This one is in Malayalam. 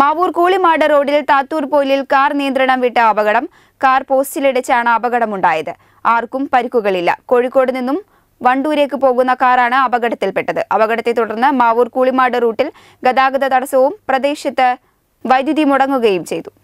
മാവൂർ കൂളിമാട് റോഡിൽ താത്തൂർ പോലിൽ കാർ നിയന്ത്രണം വിട്ട അപകടം കാർ പോസ്റ്റിലിടിച്ചാണ് അപകടമുണ്ടായത് ആർക്കും പരിക്കുകളില്ല കോഴിക്കോട് നിന്നും വണ്ടൂരേക്ക് പോകുന്ന കാറാണ് അപകടത്തിൽപ്പെട്ടത് അപകടത്തെ തുടർന്ന് മാവൂർ കൂളിമാട് റൂട്ടിൽ ഗതാഗത തടസ്സവും പ്രദേശത്ത് വൈദ്യുതി മുടങ്ങുകയും ചെയ്തു